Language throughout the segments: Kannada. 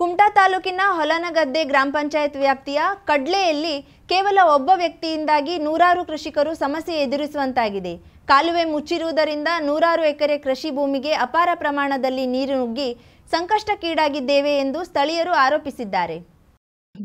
ಕುಮಟಾ ತಾಲೂಕಿನ ಹೊಲನಗದ್ದೆ ಗ್ರಾಮ ಪಂಚಾಯತ್ ವ್ಯಾಪ್ತಿಯ ಕಡ್ಲೆಯಲ್ಲಿ ಕೇವಲ ಒಬ್ಬ ವ್ಯಕ್ತಿಯಿಂದಾಗಿ ನೂರಾರು ಕೃಷಿಕರು ಸಮಸ್ಯೆ ಎದುರಿಸುವಂತಾಗಿದೆ ಕಾಲುವೆ ಮುಚ್ಚಿರುವುದರಿಂದ ನೂರಾರು ಎಕರೆ ಕೃಷಿ ಭೂಮಿಗೆ ಅಪಾರ ಪ್ರಮಾಣದಲ್ಲಿ ನೀರು ನುಗ್ಗಿ ಸಂಕಷ್ಟಕ್ಕೀಡಾಗಿದ್ದೇವೆ ಎಂದು ಸ್ಥಳೀಯರು ಆರೋಪಿಸಿದ್ದಾರೆ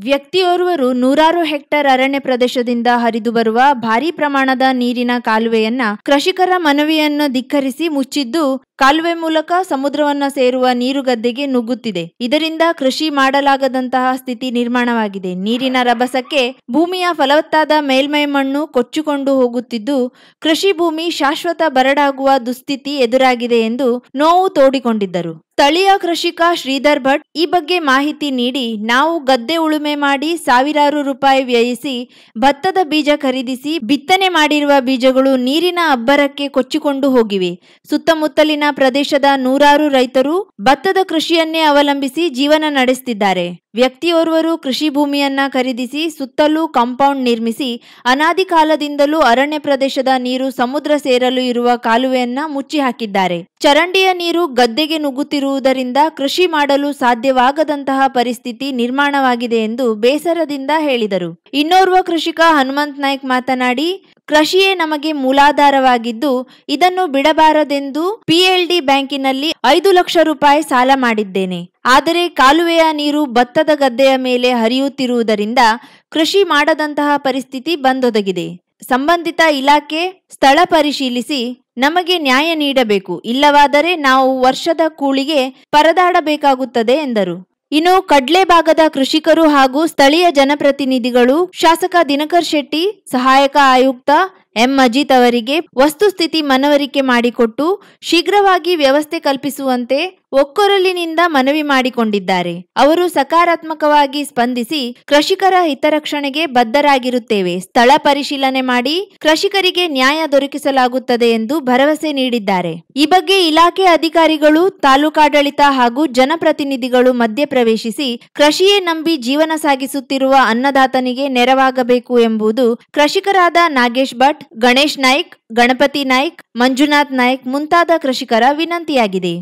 ವ್ಯಕ್ತಿಯೋರ್ವರು ನೂರಾರು ಹೆಕ್ಟರ್ ಅರಣ್ಯ ಪ್ರದೇಶದಿಂದ ಹರಿದು ಬರುವ ಭಾರೀ ಪ್ರಮಾಣದ ನೀರಿನ ಕಾಲುವೆಯನ್ನ ಕೃಷಿಕರ ಮನವಿಯನ್ನು ಧಿಕ್ಕರಿಸಿ ಮುಚ್ಚಿದ್ದು ಕಾಲುವೆ ಮೂಲಕ ಸಮುದ್ರವನ್ನ ಸೇರುವ ನೀರು ಗದ್ದೆಗೆ ನುಗ್ಗುತ್ತಿದೆ ಇದರಿಂದ ಕೃಷಿ ಮಾಡಲಾಗದಂತಹ ಸ್ಥಿತಿ ನಿರ್ಮಾಣವಾಗಿದೆ ನೀರಿನ ರಭಸಕ್ಕೆ ಭೂಮಿಯ ಫಲವತ್ತಾದ ಮೇಲ್ಮೈ ಮಣ್ಣು ಕೊಚ್ಚಿಕೊಂಡು ಹೋಗುತ್ತಿದ್ದು ಕೃಷಿ ಭೂಮಿ ಶಾಶ್ವತ ಬರಡಾಗುವ ದುಸ್ಥಿತಿ ಎದುರಾಗಿದೆ ಎಂದು ನೋವು ತೋಡಿಕೊಂಡಿದ್ದರು ಸ್ಥಳೀಯ ಕೃಷಿಕ ಶ್ರೀಧರ್ ಭಟ್ ಈ ಬಗ್ಗೆ ಮಾಹಿತಿ ನೀಡಿ ನಾವು ಗದ್ದೆ ಉಳುಮೆ ಮಾಡಿ ಸಾವಿರಾರು ರೂಪಾಯಿ ವ್ಯಯಿಸಿ ಭತ್ತದ ಬೀಜ ಖರೀದಿಸಿ ಬಿತ್ತನೆ ಮಾಡಿರುವ ಬೀಜಗಳು ನೀರಿನ ಅಬ್ಬರಕ್ಕೆ ಕೊಚ್ಚಿಕೊಂಡು ಹೋಗಿವೆ ಸುತ್ತಮುತ್ತಲಿನ ಪ್ರದೇಶದ ನೂರಾರು ರೈತರು ಭತ್ತದ ಕೃಷಿಯನ್ನೇ ಅವಲಂಬಿಸಿ ಜೀವನ ನಡೆಸುತ್ತಿದ್ದಾರೆ ವ್ಯಕ್ತಿಯೋರ್ವರು ಕೃಷಿ ಭೂಮಿಯನ್ನ ಖರೀದಿಸಿ ಸುತ್ತಲೂ ಕಾಂಪೌಂಡ್ ನಿರ್ಮಿಸಿ ಅನಾದಿ ಕಾಲದಿಂದಲೂ ಅರಣ್ಯ ಪ್ರದೇಶದ ನೀರು ಸಮುದ್ರ ಸೇರಲು ಇರುವ ಕಾಲುವೆಯನ್ನ ಮುಚ್ಚಿ ಹಾಕಿದ್ದಾರೆ ಚರಂಡಿಯ ನೀರು ಗದ್ದೆಗೆ ನುಗ್ಗುತ್ತಿರುವುದರಿಂದ ಕೃಷಿ ಮಾಡಲು ಸಾಧ್ಯವಾಗದಂತಹ ಪರಿಸ್ಥಿತಿ ನಿರ್ಮಾಣವಾಗಿದೆ ಎಂದು ಬೇಸರದಿಂದ ಹೇಳಿದರು ಇನ್ನೋರ್ವ ಕೃಷಿಕ ಹನುಮಂತ್ ನಾಯ್ಕ್ ಮಾತನಾಡಿ ಕೃಷಿಯೇ ನಮಗೆ ಮೂಲಾಧಾರವಾಗಿದ್ದು ಇದನ್ನು ಬಿಡಬಾರದೆಂದು ಪಿಎಲ್ಡಿ ಬ್ಯಾಂಕಿನಲ್ಲಿ ಐದು ಲಕ್ಷ ರೂಪಾಯಿ ಸಾಲ ಮಾಡಿದ್ದೇನೆ ಆದರೆ ಕಾಲುವೆಯ ನೀರು ಭತ್ತದ ಗದ್ದೆಯ ಮೇಲೆ ಹರಿಯುತ್ತಿರುವುದರಿಂದ ಕೃಷಿ ಮಾಡದಂತಹ ಪರಿಸ್ಥಿತಿ ಬಂದೊದಗಿದೆ ಸಂಬಂಧಿತ ಇಲಾಖೆ ಸ್ಥಳ ಪರಿಶೀಲಿಸಿ ನಮಗೆ ನ್ಯಾಯ ನೀಡಬೇಕು ಇಲ್ಲವಾದರೆ ನಾವು ವರ್ಷದ ಕೂಳಿಗೆ ಪರದಾಡಬೇಕಾಗುತ್ತದೆ ಎಂದರು ಇನ್ನು ಕಡ್ಲೆ ಭಾಗದ ಕೃಷಿಕರು ಹಾಗೂ ಸ್ಥಳೀಯ ಜನಪ್ರತಿನಿಧಿಗಳು ಶಾಸಕ ದಿನಕರ್ ಶೆಟ್ಟಿ ಸಹಾಯಕ ಆಯುಕ್ತ ಎಂ ಅಜಿತ್ ಅವರಿಗೆ ವಸ್ತುಸ್ಥಿತಿ ಮನವರಿಕೆ ಮಾಡಿಕೊಟ್ಟು ಶೀಘ್ರವಾಗಿ ವ್ಯವಸ್ಥೆ ಕಲ್ಪಿಸುವಂತೆ ಒಕ್ಕೊರಲಿನಿಂದ ಮನವಿ ಮಾಡಿಕೊಂಡಿದ್ದಾರೆ ಅವರು ಸಕಾರಾತ್ಮಕವಾಗಿ ಸ್ಪಂದಿಸಿ ಕೃಷಿಕರ ಹಿತರಕ್ಷಣೆಗೆ ಬದ್ಧರಾಗಿರುತ್ತೇವೆ ಸ್ಥಳ ಪರಿಶೀಲನೆ ಮಾಡಿ ಕೃಷಿಕರಿಗೆ ನ್ಯಾಯ ದೊರಕಿಸಲಾಗುತ್ತದೆ ಎಂದು ಭರವಸೆ ನೀಡಿದ್ದಾರೆ ಈ ಬಗ್ಗೆ ಇಲಾಖೆ ಅಧಿಕಾರಿಗಳು ತಾಲೂಕಾಡಳಿತ ಹಾಗೂ ಜನಪ್ರತಿನಿಧಿಗಳು ಮಧ್ಯಪ್ರವೇಶಿಸಿ ಕೃಷಿಯೇ ನಂಬಿ ಜೀವನ ಸಾಗಿಸುತ್ತಿರುವ ಅನ್ನದಾತನಿಗೆ ನೆರವಾಗಬೇಕು ಎಂಬುದು ಕೃಷಿಕರಾದ ನಾಗೇಶ್ ಭಟ್ ಗಣೇಶ್ ನಾಯ್ಕ್ ಗಣಪತಿ ನಾಯ್ಕ್ ಮಂಜುನಾಥ್ ನಾಯ್ಕ್ ಮುಂತಾದ ಕೃಷಿಕರ ವಿನಂತಿಯಾಗಿದೆ